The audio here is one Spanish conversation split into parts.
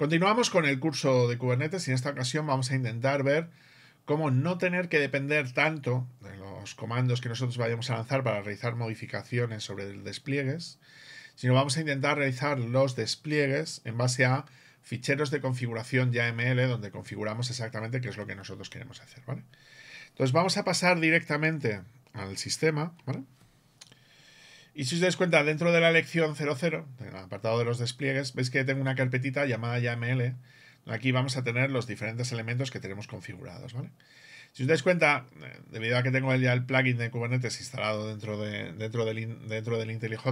Continuamos con el curso de Kubernetes y en esta ocasión vamos a intentar ver cómo no tener que depender tanto de los comandos que nosotros vayamos a lanzar para realizar modificaciones sobre despliegues, sino vamos a intentar realizar los despliegues en base a ficheros de configuración YAML donde configuramos exactamente qué es lo que nosotros queremos hacer. Entonces vamos a pasar directamente al sistema. ¿vale? Y si os dais cuenta, dentro de la lección 00, en el apartado de los despliegues, veis que tengo una carpetita llamada YAML. Aquí vamos a tener los diferentes elementos que tenemos configurados, ¿vale? Si os dais cuenta, eh, debido a que tengo ya el plugin de Kubernetes instalado dentro, dentro, del, dentro del IntelliJ,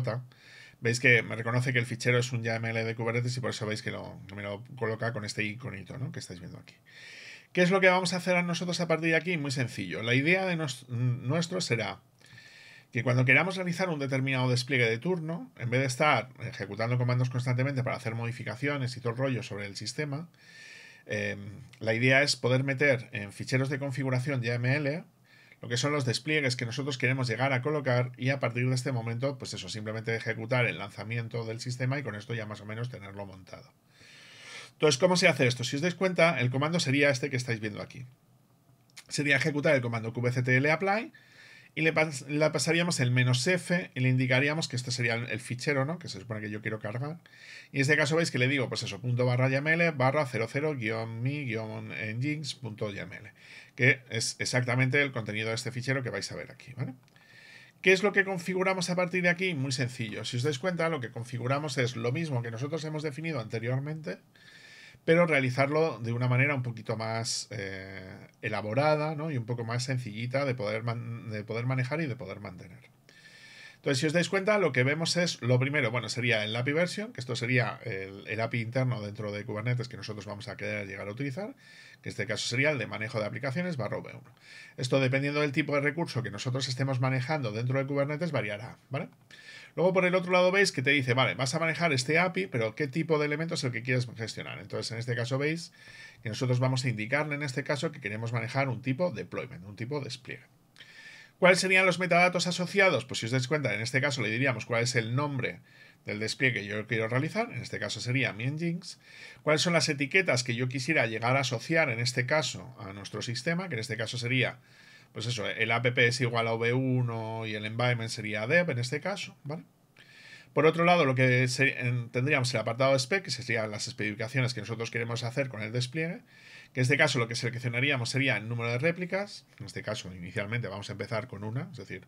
veis que me reconoce que el fichero es un YAML de Kubernetes y por eso veis que lo, me lo coloca con este iconito ¿no? que estáis viendo aquí. ¿Qué es lo que vamos a hacer a nosotros a partir de aquí? Muy sencillo. La idea de nuestro será que cuando queramos realizar un determinado despliegue de turno, en vez de estar ejecutando comandos constantemente para hacer modificaciones y todo el rollo sobre el sistema, em, la idea es poder meter en ficheros de configuración YAML lo que son los despliegues que nosotros queremos llegar a colocar y a partir de este momento, pues eso, simplemente ejecutar el lanzamiento del sistema y con esto ya más o menos tenerlo montado. Entonces, ¿cómo se hace esto? Si os dais cuenta, el comando sería este que estáis viendo aquí. Sería ejecutar el comando kubectl apply y le, pasaríamos el menos "-f", y le indicaríamos que este sería el, fichero, ¿no? Que se supone que yo quiero cargar. Y en este caso veis que le digo, pues eso, punto barra yaml barra 00-mi-engines.yaml, que es exactamente el contenido de este fichero que vais a ver aquí, ¿Qué es lo que configuramos a partir de aquí? Muy sencillo. Si os dais cuenta, lo que configuramos es lo mismo que nosotros hemos definido anteriormente, pero realizarlo de una manera un poquito más eh, elaborada ¿no? y un poco más sencillita de poder, de poder manejar y de poder mantener. Entonces, si os dais cuenta, lo que vemos es lo primero, bueno, sería el API version, que esto sería el, API interno dentro de Kubernetes que nosotros vamos a querer llegar a utilizar, que en este caso sería el de manejo de aplicaciones barro V1. Esto, dependiendo del tipo de recurso que nosotros estemos manejando dentro de Kubernetes, variará, ¿vale? Luego por el otro lado veis que te dice, vale, vas a manejar este API, pero ¿qué tipo de elementos es el que quieres gestionar? Entonces en este caso veis que nosotros vamos a indicarle en este caso que queremos manejar un tipo deployment, un tipo despliegue. ¿Cuáles serían los metadatos asociados? Pues si os dais cuenta, en este caso le diríamos cuál es el nombre del despliegue que yo quiero realizar, en este caso sería mi cuáles son las etiquetas que yo quisiera llegar a asociar en este caso a nuestro sistema, que en este caso sería, pues eso, el app es igual a v1 y el environment sería dev en este caso, ¿vale? Por otro lado, lo que tendríamos el apartado de spec, que serían las especificaciones que nosotros queremos hacer con el despliegue, que en este caso lo que seleccionaríamos sería el número de réplicas, en este caso inicialmente vamos a empezar con una, es decir,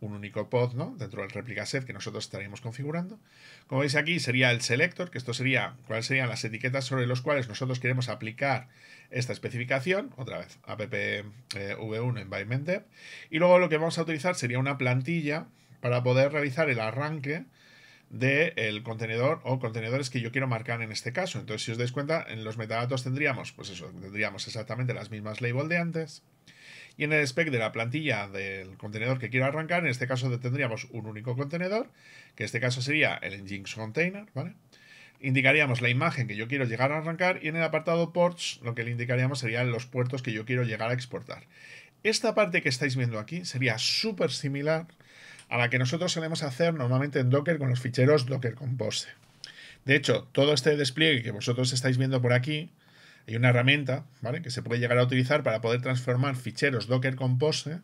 un único pod ¿no? dentro del réplica set que nosotros estaríamos configurando. Como veis aquí sería el selector, que esto sería cuáles serían las etiquetas sobre las cuales nosotros queremos aplicar esta especificación, otra vez appv1 eh, environment dev, y luego lo que vamos a utilizar sería una plantilla para poder realizar el arranque del contenedor o contenedores que yo quiero marcar en este caso. Entonces, si os dais cuenta, en los metadatos tendríamos, pues eso, tendríamos exactamente las mismas label de antes. Y en el spec de la plantilla del contenedor que quiero arrancar, en este caso tendríamos un único contenedor, que en este caso sería el Nginx container, ¿vale? Indicaríamos la imagen que yo quiero llegar a arrancar y en el apartado ports lo que le indicaríamos serían los puertos que yo quiero llegar a exportar. Esta parte que estáis viendo aquí sería súper similar a la que nosotros solemos hacer normalmente en Docker con los ficheros Docker Compose. De hecho, todo este despliegue que vosotros estáis viendo por aquí, hay una herramienta que se puede llegar a utilizar para poder transformar ficheros Docker Compose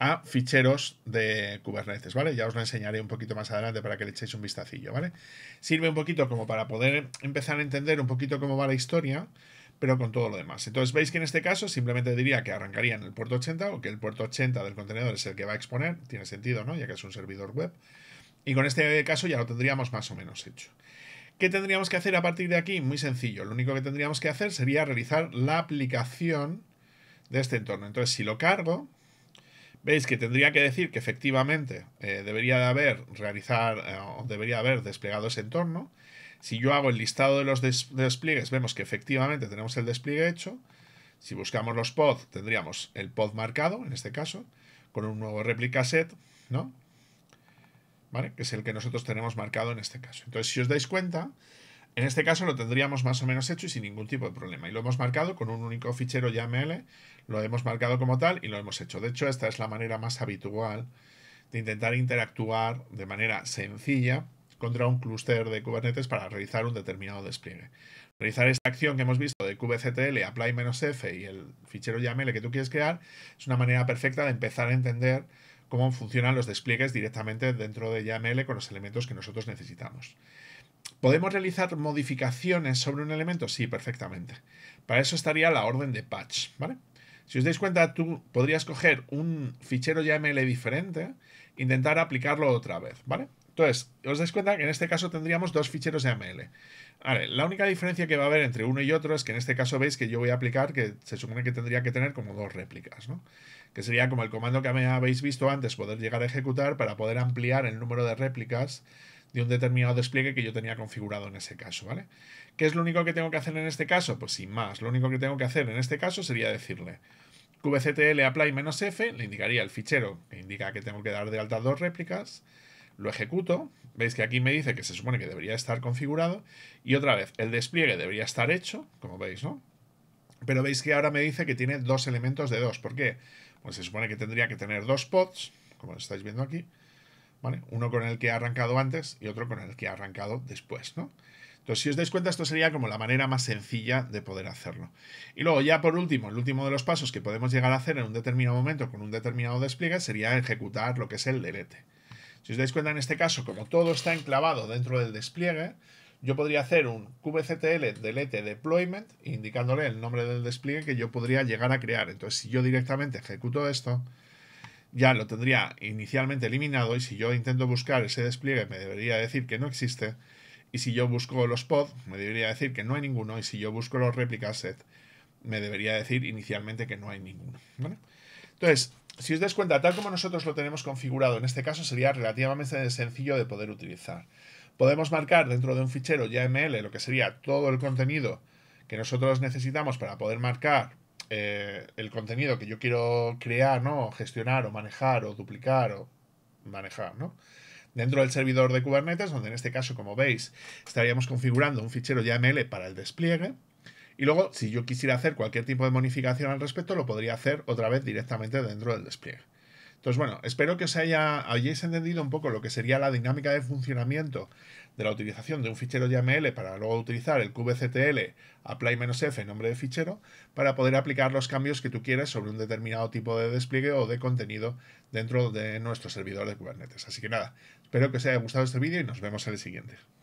a ficheros de Kubernetes, ¿vale? Ya os lo enseñaré un poquito más adelante para que le echéis un vistacillo, ¿vale? Sirve un poquito como para poder empezar a entender un poquito cómo va la historia pero con todo lo demás. Entonces veis que en este caso simplemente diría que arrancaría en el puerto 80 o que el puerto 80 del contenedor es el que va a exponer, tiene sentido, ¿no? Ya que es un servidor web. Y con este caso ya lo tendríamos más o menos hecho. ¿Qué tendríamos que hacer a partir de aquí? Muy sencillo, lo único que tendríamos que hacer sería realizar la aplicación de este entorno. Entonces, si lo cargo, veis que tendría que decir que efectivamente eh, debería de haber realizar eh, debería haber desplegado ese entorno si yo hago el listado de los despliegues, vemos que efectivamente tenemos el despliegue hecho. Si buscamos los pods, tendríamos el pod marcado, en este caso, con un nuevo replica set, ¿no? ¿Vale? Que es el que nosotros tenemos marcado en este caso. Entonces, si os dais cuenta, en este caso lo tendríamos más o menos hecho y sin ningún tipo de problema. Y lo hemos marcado con un único fichero YAML, lo hemos marcado como tal y lo hemos hecho. De hecho, esta es la manera más habitual de intentar interactuar de manera sencilla contra un clúster de Kubernetes para realizar un determinado despliegue. Realizar esta acción que hemos visto de kubectl, apply-f y el fichero YAML que tú quieres crear es una manera perfecta de empezar a entender cómo funcionan los despliegues directamente dentro de YAML con los elementos que nosotros necesitamos. ¿Podemos realizar modificaciones sobre un elemento? Sí, perfectamente. Para eso estaría la orden de patch, ¿vale? Si os dais cuenta, tú podrías coger un fichero YAML diferente, e intentar aplicarlo otra vez, ¿vale? Entonces, os dais cuenta que en este caso tendríamos dos ficheros de AML. la única diferencia que va a haber entre uno y otro es que en este caso veis que yo voy a aplicar que se supone que tendría que tener como dos réplicas, ¿no? Que sería como el comando que me habéis visto antes, poder llegar a ejecutar para poder ampliar el número de réplicas de un determinado despliegue que yo tenía configurado en ese caso, ¿vale? ¿Qué es lo único que tengo que hacer en este caso? Pues sin más, lo único que tengo que hacer en este caso sería decirle kubectl apply-f, le indicaría el fichero que indica que tengo que dar de alta dos réplicas, lo ejecuto, veis que aquí me dice que se supone que debería estar configurado y otra vez el despliegue debería estar hecho, como veis, ¿no? Pero veis que ahora me dice que tiene dos elementos de dos. ¿Por qué? Pues se supone que tendría que tener dos pods, como estáis viendo aquí, ¿vale? Uno con el que ha arrancado antes y otro con el que ha arrancado después, ¿no? Entonces, si os dais cuenta, esto sería como la manera más sencilla de poder hacerlo. Y luego, ya por último, el último de los pasos que podemos llegar a hacer en un determinado momento con un determinado despliegue sería ejecutar lo que es el delete. Si os dais cuenta en este caso, como todo está enclavado dentro del despliegue, yo podría hacer un kubectl delete deployment, indicándole el nombre del despliegue que yo podría llegar a crear. Entonces, si yo directamente ejecuto esto, ya lo tendría inicialmente eliminado y si yo intento buscar ese despliegue me debería decir que no existe y si yo busco los pods me debería decir que no hay ninguno y si yo busco los replica set me debería decir inicialmente que no hay ninguno. Entonces, si os dais cuenta, tal como nosotros lo tenemos configurado, en este caso sería relativamente sencillo de poder utilizar. Podemos marcar dentro de un fichero YAML lo que sería todo el contenido que nosotros necesitamos para poder marcar eh, el contenido que yo quiero crear, ¿no? gestionar o manejar o duplicar o manejar, ¿no? Dentro del servidor de Kubernetes, donde en este caso, como veis, estaríamos configurando un fichero YAML para el despliegue. Y luego, si yo quisiera hacer cualquier tipo de modificación al respecto, lo podría hacer otra vez directamente dentro del despliegue. Entonces, bueno, espero que os haya, hayáis entendido un poco lo que sería la dinámica de funcionamiento de la utilización de un fichero YAML para luego utilizar el kubectl apply-f en nombre de fichero para poder aplicar los cambios que tú quieres sobre un determinado tipo de despliegue o de contenido dentro de nuestro servidor de Kubernetes. Así que nada, espero que os haya gustado este vídeo y nos vemos en el siguiente.